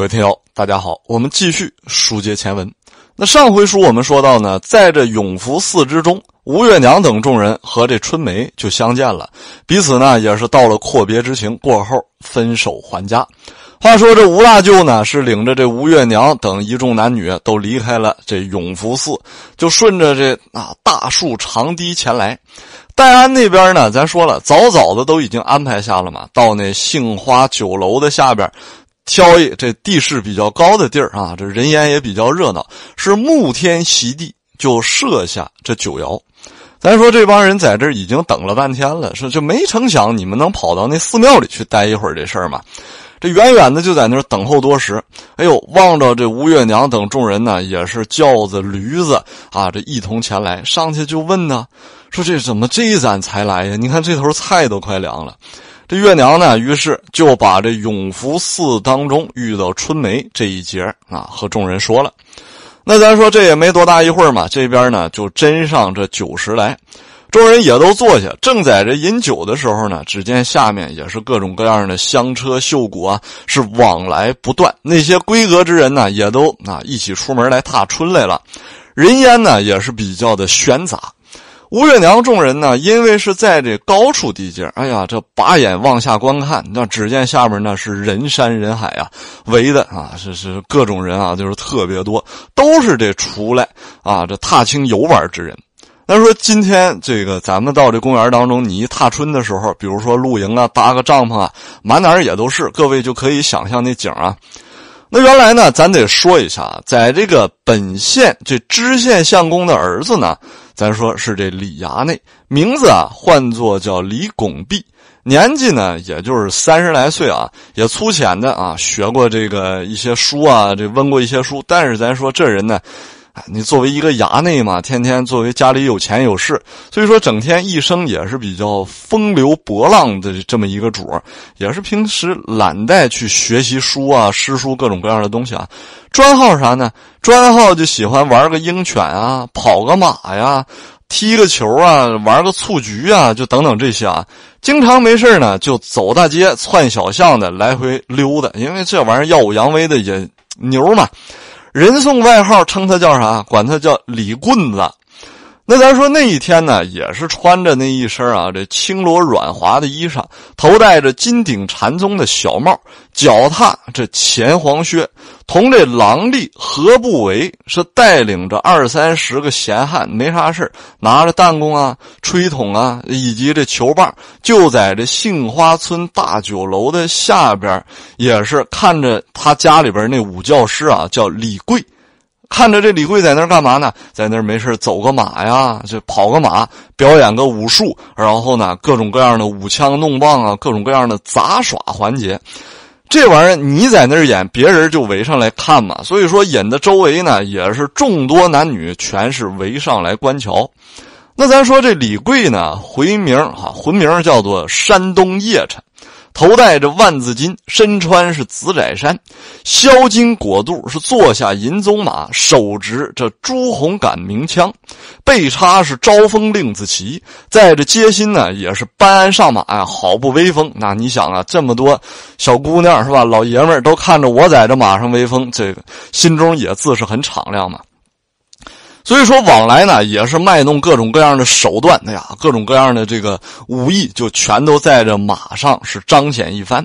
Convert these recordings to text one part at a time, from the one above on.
各位听友，大家好，我们继续书接前文。那上回书我们说到呢，在这永福寺之中，吴月娘等众人和这春梅就相见了，彼此呢也是到了阔别之情过后，分手还家。话说这吴大舅呢，是领着这吴月娘等一众男女都离开了这永福寺，就顺着这啊大树长堤前来。戴安那边呢，咱说了，早早的都已经安排下了嘛，到那杏花酒楼的下边。郊野这地势比较高的地儿啊，这人烟也比较热闹，是沐天席地就设下这酒窑。咱说这帮人在这已经等了半天了，说就没成想你们能跑到那寺庙里去待一会儿这事儿嘛。这远远的就在那儿等候多时，哎呦，望着这吴月娘等众人呢，也是轿子、驴子啊，这一同前来，上去就问呢，说这怎么这一盏才来呀？你看这头菜都快凉了。这月娘呢，于是就把这永福寺当中遇到春梅这一节啊，和众人说了。那咱说这也没多大一会儿嘛，这边呢就斟上这酒十来，众人也都坐下，正在这饮酒的时候呢，只见下面也是各种各样的香车绣果是往来不断，那些闺阁之人呢，也都啊一起出门来踏春来了，人烟呢也是比较的喧杂。吴月娘众人呢，因为是在这高处地界哎呀，这把眼往下观看，那只见下面那是人山人海啊，围的啊是是各种人啊，就是特别多，都是这出来啊这踏青游玩之人。那说今天这个咱们到这公园当中，你一踏春的时候，比如说露营啊，搭个帐篷啊，满哪儿也都是，各位就可以想象那景啊。那原来呢，咱得说一下，在这个本县这知县相公的儿子呢。咱说是这李衙内，名字啊唤作叫李拱璧，年纪呢也就是三十来岁啊，也粗浅的啊学过这个一些书啊，这温过一些书，但是咱说这人呢。你作为一个衙内嘛，天天作为家里有钱有势，所以说整天一生也是比较风流博浪的这么一个主儿，也是平时懒带去学习书啊、诗书各种各样的东西啊。专好啥呢？专好就喜欢玩个鹰犬啊，跑个马呀，踢个球啊，玩个蹴鞠啊，就等等这些啊。经常没事呢，就走大街窜小巷的来回溜达，因为这玩意儿耀武扬威的也牛嘛。人送外号，称他叫啥？管他叫李棍子。那咱说那一天呢，也是穿着那一身啊这青罗软滑的衣裳，头戴着金顶禅宗的小帽，脚踏这前黄靴，同这郎立何不为是带领着二三十个闲汉，没啥事拿着弹弓啊、吹筒啊以及这球棒，就在这杏花村大酒楼的下边，也是看着他家里边那武教师啊，叫李贵。看着这李贵在那儿干嘛呢？在那儿没事走个马呀，就跑个马，表演个武术，然后呢各种各样的舞枪弄棒啊，各种各样的杂耍环节。这玩意儿你在那儿演，别人就围上来看嘛。所以说演的周围呢也是众多男女，全是围上来观瞧。那咱说这李贵呢，回名哈，回名叫做山东叶城。头戴着万字巾，身穿是紫窄衫，削金裹肚是坐下银鬃马，手执这朱红杆明枪，背插是招风令子旗，在这街心呢也是班鞍上马呀，好不威风！那你想啊，这么多小姑娘是吧，老爷们儿都看着我在这马上威风，这个心中也自是很敞亮嘛。所以说往来呢，也是卖弄各种各样的手段。哎呀，各种各样的这个武艺，就全都在这马上是彰显一番。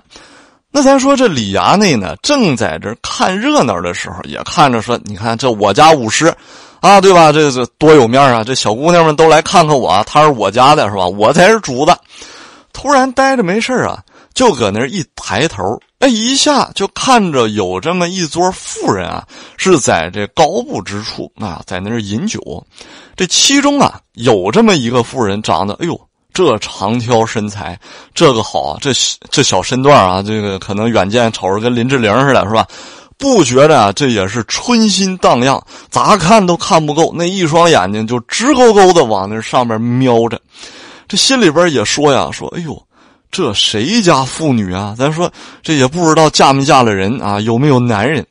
那咱说这李衙内呢，正在这看热闹的时候，也看着说：“你看这我家武师，啊，对吧？这这多有面啊！这小姑娘们都来看看我，他是我家的，是吧？我才是主子。”突然呆着没事啊。就搁那一抬头，哎，一下就看着有这么一桌妇人啊，是在这高步之处啊，在那儿饮酒。这其中啊，有这么一个妇人，长得哎呦，这长挑身材，这个好啊，这这小身段啊，这个可能远见瞅着跟林志玲似的，是吧？不觉得啊，这也是春心荡漾，咋看都看不够。那一双眼睛就直勾勾的往那上面瞄着，这心里边也说呀，说哎呦。这谁家妇女啊？咱说这也不知道嫁没嫁了人啊？有没有男人？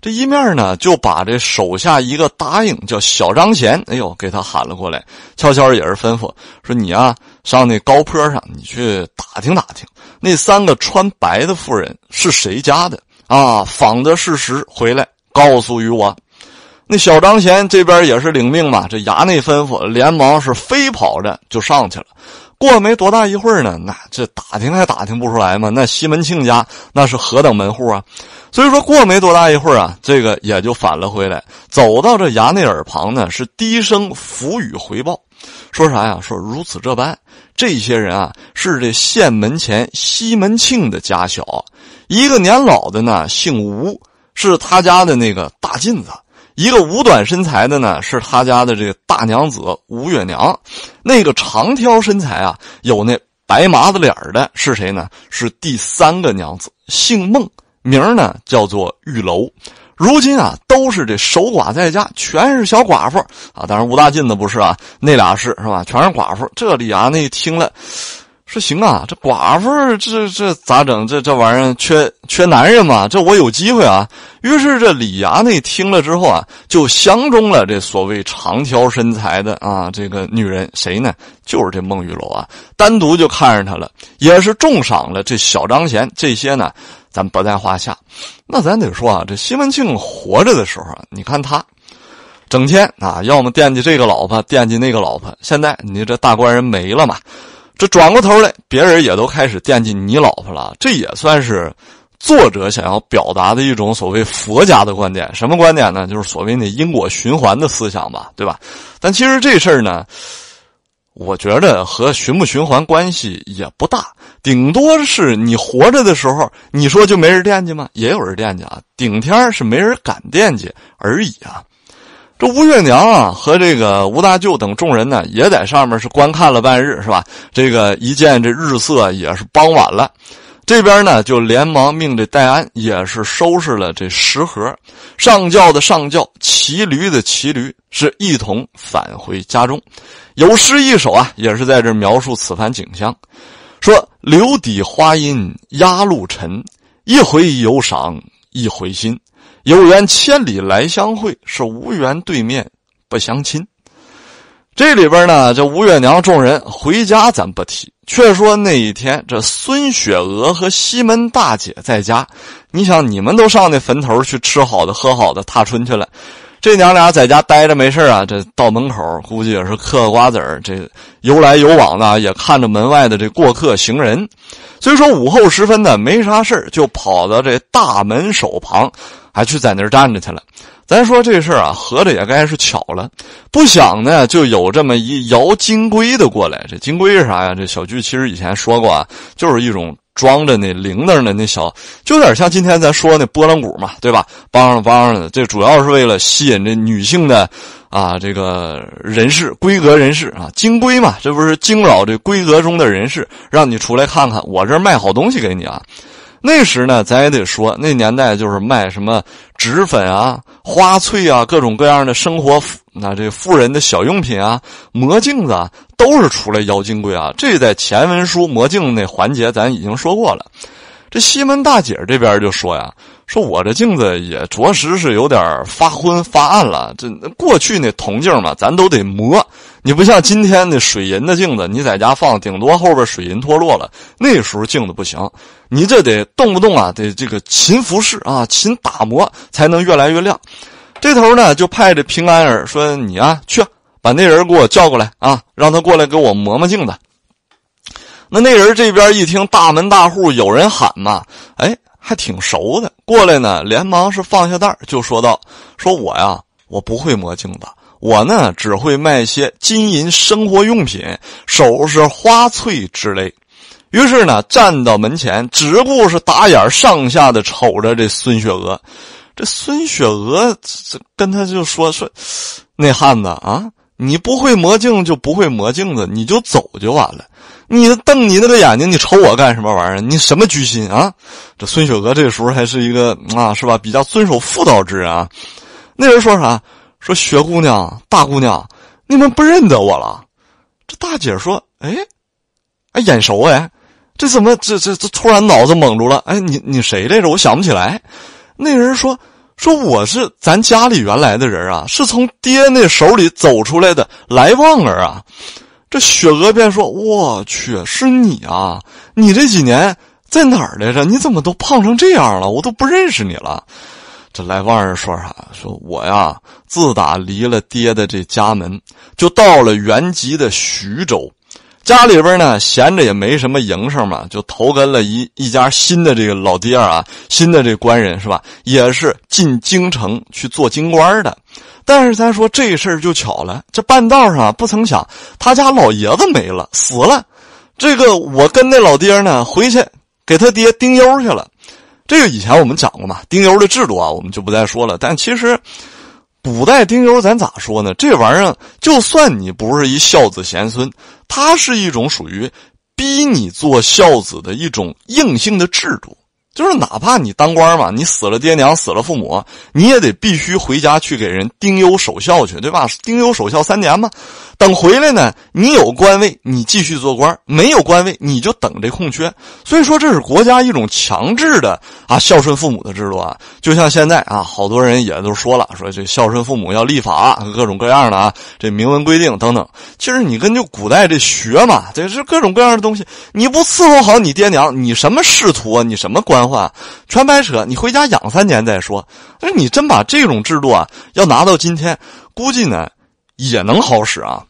这一面呢，就把这手下一个答应叫小张贤，哎呦，给他喊了过来，悄悄也是吩咐说：“你啊，上那高坡上，你去打听打听，那三个穿白的妇人是谁家的啊？仿的事实回来告诉于我。”那小张贤这边也是领命嘛，这衙内吩咐，连忙是飞跑着就上去了。过没多大一会儿呢，那这打听还打听不出来吗？那西门庆家那是何等门户啊！所以说过没多大一会儿啊，这个也就返了回来，走到这衙内耳旁呢，是低声抚语回报，说啥呀？说如此这般，这些人啊，是这县门前西门庆的家小，一个年老的呢，姓吴，是他家的那个大妗子。一个五短身材的呢，是他家的这个大娘子吴月娘；那个长挑身材啊，有那白麻子脸的，是谁呢？是第三个娘子，姓孟，名呢叫做玉楼。如今啊，都是这守寡在家，全是小寡妇啊。当然吴大进的不是啊，那俩是是吧？全是寡妇。这里啊，那听了。说行啊，这寡妇这这咋整？这这玩意儿缺缺男人嘛？这我有机会啊！于是这李衙内听了之后啊，就相中了这所谓长条身材的啊，这个女人谁呢？就是这孟玉楼啊，单独就看上她了，也是重赏了这小张贤。这些呢，咱不在话下。那咱得说啊，这西门庆活着的时候，你看他整天啊，要么惦记这个老婆，惦记那个老婆。现在你这大官人没了嘛？这转过头来，别人也都开始惦记你老婆了。这也算是作者想要表达的一种所谓佛家的观点。什么观点呢？就是所谓的因果循环的思想吧，对吧？但其实这事儿呢，我觉得和循不循环关系也不大，顶多是你活着的时候，你说就没人惦记吗？也有人惦记啊，顶天是没人敢惦记而已啊。这吴月娘啊和这个吴大舅等众人呢，也在上面是观看了半日，是吧？这个一见这日色也是傍晚了，这边呢就连忙命这戴安也是收拾了这食盒，上轿的上轿，骑驴的骑驴，是一同返回家中。有诗一首啊，也是在这描述此番景象：说柳底花阴压露沉，一回游赏一回心。有缘千里来相会，是无缘对面不相亲。这里边呢，这吴月娘众人回家咱不提，却说那一天，这孙雪娥和西门大姐在家。你想，你们都上那坟头去吃好的、喝好的，踏春去了。这娘俩在家待着没事啊，这到门口估计也是嗑瓜子儿，这游来游往的，也看着门外的这过客行人。所以说午后时分呢，没啥事就跑到这大门手旁，还去在那儿站着去了。咱说这事啊，合着也该是巧了，不想呢就有这么一摇金龟的过来。这金龟是啥呀？这小巨其实以前说过啊，就是一种。装着那铃铛的那小，就有点像今天咱说那拨浪鼓嘛，对吧？梆上梆上的，这主要是为了吸引这女性的啊，这个人士闺阁人士啊，金闺嘛，这不是惊扰这闺阁中的人士，让你出来看看，我这卖好东西给你啊。那时呢，咱也得说，那年代就是卖什么纸粉啊、花翠啊，各种各样的生活。那这富人的小用品啊，魔镜子啊，都是出来妖金贵啊。这在前文书魔镜那环节，咱已经说过了。这西门大姐这边就说呀：“说我这镜子也着实是有点发昏发暗了。这过去那铜镜嘛，咱都得磨。你不像今天的水银的镜子，你在家放，顶多后边水银脱落了。那时候镜子不行，你这得动不动啊，得这个勤服侍啊，勤打磨，才能越来越亮。”这头呢，就派着平安儿说：“你啊，去把那人给我叫过来啊，让他过来给我磨磨镜子。”那那人这边一听大门大户有人喊嘛，哎，还挺熟的，过来呢，连忙是放下袋就说道：“说我呀，我不会磨镜子，我呢只会卖些金银生活用品、首饰、花翠之类。”于是呢，站到门前，只顾是打眼上下的瞅着这孙雪娥。这孙雪娥跟他就说说，那汉子啊，你不会磨镜就不会磨镜子，你就走就完了。你瞪你那个眼睛，你瞅我干什么玩意儿？你什么居心啊？这孙雪娥这时候还是一个啊，是吧？比较遵守妇道之人啊。那人说啥？说雪姑娘、大姑娘，你们不认得我了？这大姐说，哎，哎，眼熟哎，这怎么这这这突然脑子蒙住了？哎，你你谁来着？我想不起来。那人说：“说我是咱家里原来的人啊，是从爹那手里走出来的来旺儿啊。”这雪娥便说：“我去，是你啊！你这几年在哪儿来着？你怎么都胖成这样了？我都不认识你了。”这来旺儿说啥？说：“我呀，自打离了爹的这家门，就到了原籍的徐州。”家里边呢闲着也没什么营生嘛，就投跟了一一家新的这个老爹啊，新的这官人是吧？也是进京城去做京官的，但是咱说这事儿就巧了，这半道上不曾想他家老爷子没了，死了。这个我跟那老爹呢回去给他爹丁忧去了，这个以前我们讲过嘛，丁忧的制度啊，我们就不再说了。但其实。古代丁忧，咱咋说呢？这玩意儿，就算你不是一孝子贤孙，它是一种属于逼你做孝子的一种硬性的制度。就是哪怕你当官嘛，你死了爹娘死了父母，你也得必须回家去给人丁忧守孝去，对吧？丁忧守孝三年嘛，等回来呢，你有官位你继续做官，没有官位你就等这空缺。所以说这是国家一种强制的啊孝顺父母的制度啊。就像现在啊，好多人也都说了，说这孝顺父母要立法，各种各样的啊，这明文规定等等。其实你跟就古代这学嘛，这是各种各样的东西。你不伺候好你爹娘，你什么仕途啊？你什么官？话全白扯，你回家养三年再说。那你真把这种制度啊，要拿到今天，估计呢也能好使啊。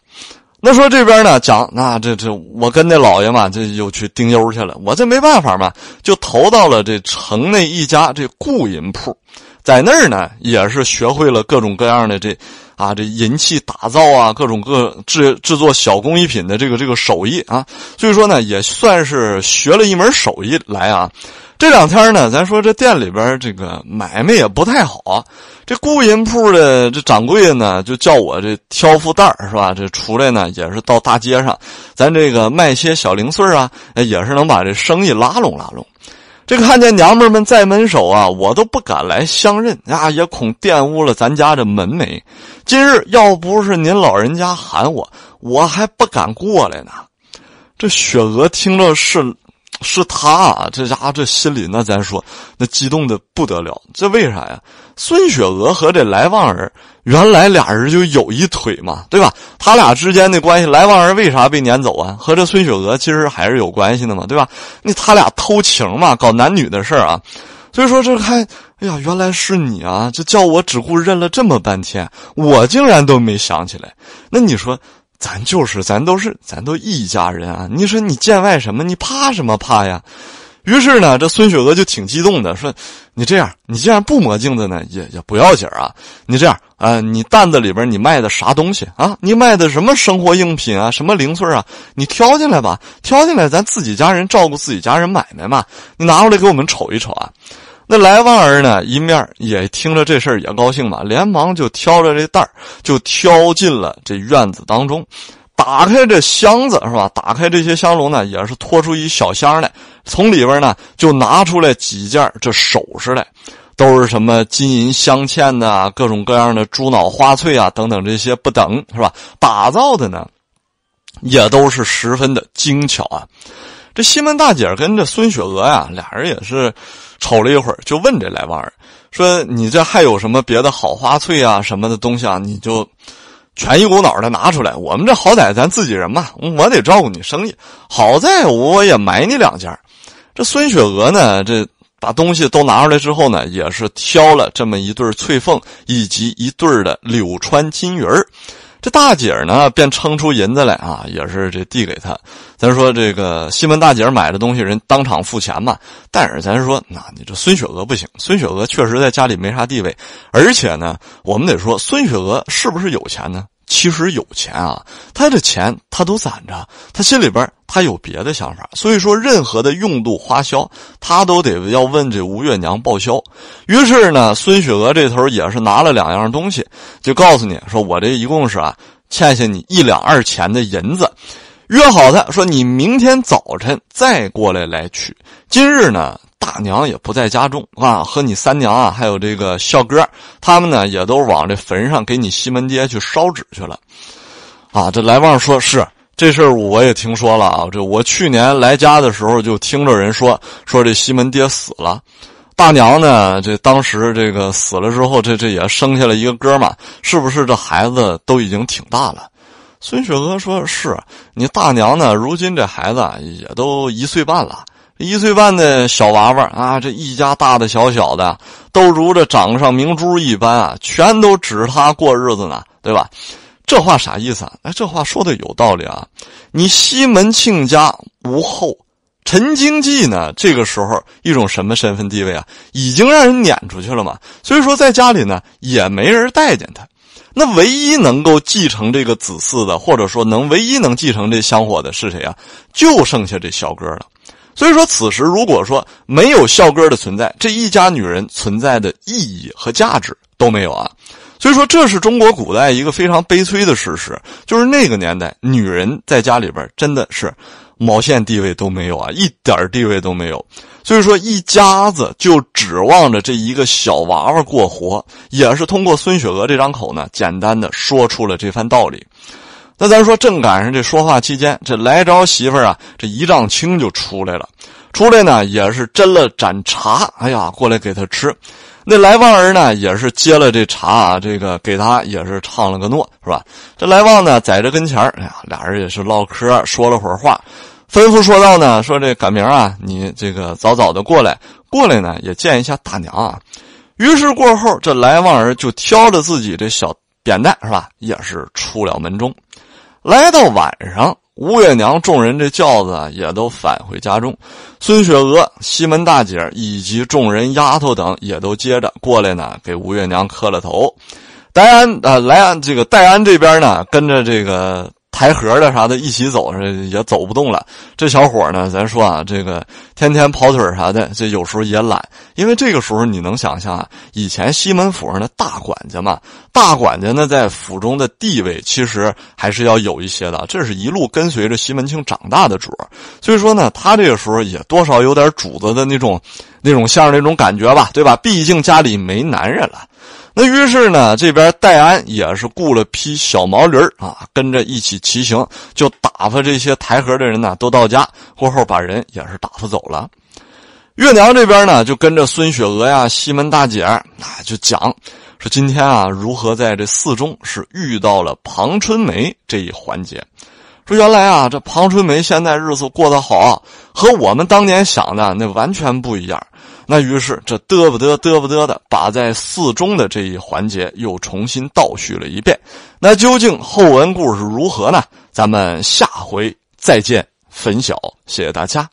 那说这边呢讲，那这这我跟那老爷嘛，这又去丁忧去了。我这没办法嘛，就投到了这城内一家这雇银铺，在那儿呢也是学会了各种各样的这啊这银器打造啊，各种各制制作小工艺品的这个这个手艺啊。所以说呢，也算是学了一门手艺来啊。这两天呢，咱说这店里边这个买卖也不太好啊。这雇银铺的这掌柜呢，就叫我这挑副担是吧？这出来呢也是到大街上，咱这个卖些小零碎啊，也是能把这生意拉拢拉拢。这看见娘们们在门首啊，我都不敢来相认啊，也恐玷污了咱家这门楣。今日要不是您老人家喊我，我还不敢过来呢。这雪娥听了是。是他啊，这家伙这心里那咱说，那激动的不得了。这为啥呀？孙雪娥和这来旺儿，原来俩人就有一腿嘛，对吧？他俩之间的关系，来旺儿为啥被撵走啊？和这孙雪娥其实还是有关系的嘛，对吧？那他俩偷情嘛，搞男女的事儿啊。所以说这还，哎呀，原来是你啊！这叫我只顾认了这么半天，我竟然都没想起来。那你说？咱就是，咱都是，咱都一家人啊！你说你见外什么？你怕什么怕呀？于是呢，这孙雪娥就挺激动的，说：“你这样，你既然不磨镜子呢，也也不要紧啊。你这样，啊，你担子里边你卖的啥东西啊？你卖的什么生活用品啊？什么零碎啊？你挑进来吧，挑进来，咱自己家人照顾自己家人买卖嘛。你拿过来给我们瞅一瞅啊。”那来旺儿呢？一面也听着这事儿也高兴嘛，连忙就挑着这袋就挑进了这院子当中，打开这箱子是吧？打开这些香笼呢，也是拖出一小箱来，从里边呢就拿出来几件这首饰来，都是什么金银镶嵌的，各种各样的猪脑花翠啊等等这些不等是吧？打造的呢，也都是十分的精巧啊。这西门大姐跟这孙雪娥呀，俩人也是。瞅了一会儿，就问这来旺人：“说你这还有什么别的好花翠啊什么的东西啊？你就全一股脑的拿出来。我们这好歹咱自己人嘛，我得照顾你生意。好在我也买你两件。”这孙雪娥呢，这把东西都拿出来之后呢，也是挑了这么一对翠凤，以及一对的柳川金鱼儿。”这大姐儿呢，便称出银子来啊，也是这递给他。咱说这个西门大姐买的东西，人当场付钱嘛。但是咱说，那你这孙雪娥不行，孙雪娥确实在家里没啥地位，而且呢，我们得说孙雪娥是不是有钱呢？其实有钱啊，他的钱他都攒着，他心里边他有别的想法，所以说任何的用度花销，他都得要问这吴月娘报销。于是呢，孙雪娥这头也是拿了两样东西，就告诉你说，我这一共是啊欠下你一两二钱的银子，约好他说你明天早晨再过来来取，今日呢。大娘也不在家中啊，和你三娘啊，还有这个孝哥，他们呢也都往这坟上给你西门爹去烧纸去了，啊，这来旺说是这事儿我也听说了啊，这我去年来家的时候就听着人说说这西门爹死了，大娘呢这当时这个死了之后，这这也生下了一个哥嘛，是不是这孩子都已经挺大了？孙雪娥说：“是你大娘呢，如今这孩子也都一岁半了。”一岁半的小娃娃啊，这一家大的小小的，都如这掌上明珠一般啊，全都指他过日子呢，对吧？这话啥意思啊？哎，这话说的有道理啊。你西门庆家无后，陈经济呢，这个时候一种什么身份地位啊？已经让人撵出去了嘛。所以说，在家里呢，也没人待见他。那唯一能够继承这个子嗣的，或者说能唯一能继承这香火的是谁啊？就剩下这小哥了。所以说，此时如果说没有孝哥的存在，这一家女人存在的意义和价值都没有啊。所以说，这是中国古代一个非常悲催的事实，就是那个年代女人在家里边真的是毛线地位都没有啊，一点地位都没有。所以说，一家子就指望着这一个小娃娃过活，也是通过孙雪娥这张口呢，简单的说出了这番道理。那咱说正赶上这说话期间，这来着媳妇儿啊，这一丈青就出来了。出来呢也是斟了盏茶，哎呀，过来给他吃。那来旺儿呢也是接了这茶啊，这个给他也是唱了个诺，是吧？这来旺呢在这跟前儿，哎呀，俩人也是唠嗑，说了会儿话，吩咐说道呢，说这赶明啊，你这个早早的过来，过来呢也见一下大娘。啊。于是过后，这来旺儿就挑着自己这小扁担，是吧？也是出了门中。来到晚上，吴月娘众人这轿子也都返回家中，孙雪娥、西门大姐以及众人丫头等也都接着过来呢，给吴月娘磕了头。戴安啊，来安这个戴安这边呢，跟着这个。抬盒的啥的一起走，也走不动了。这小伙呢，咱说啊，这个天天跑腿啥的，这有时候也懒。因为这个时候你能想象啊，以前西门府上的大管家嘛，大管家呢在府中的地位其实还是要有一些的。这是一路跟随着西门庆长大的主儿，所以说呢，他这个时候也多少有点主子的那种、那种像那种感觉吧，对吧？毕竟家里没男人了。那于是呢，这边戴安也是雇了匹小毛驴儿啊，跟着一起骑行，就打发这些抬盒的人呢，都到家，过后把人也是打发走了。月娘这边呢，就跟着孙雪娥呀、西门大姐，啊，就讲说今天啊，如何在这寺中是遇到了庞春梅这一环节。说原来啊，这庞春梅现在日子过得好和我们当年想的那完全不一样。那于是，这嘚不嘚嘚不嘚的，把在寺中的这一环节又重新倒叙了一遍。那究竟后文故事如何呢？咱们下回再见，粉小，谢谢大家。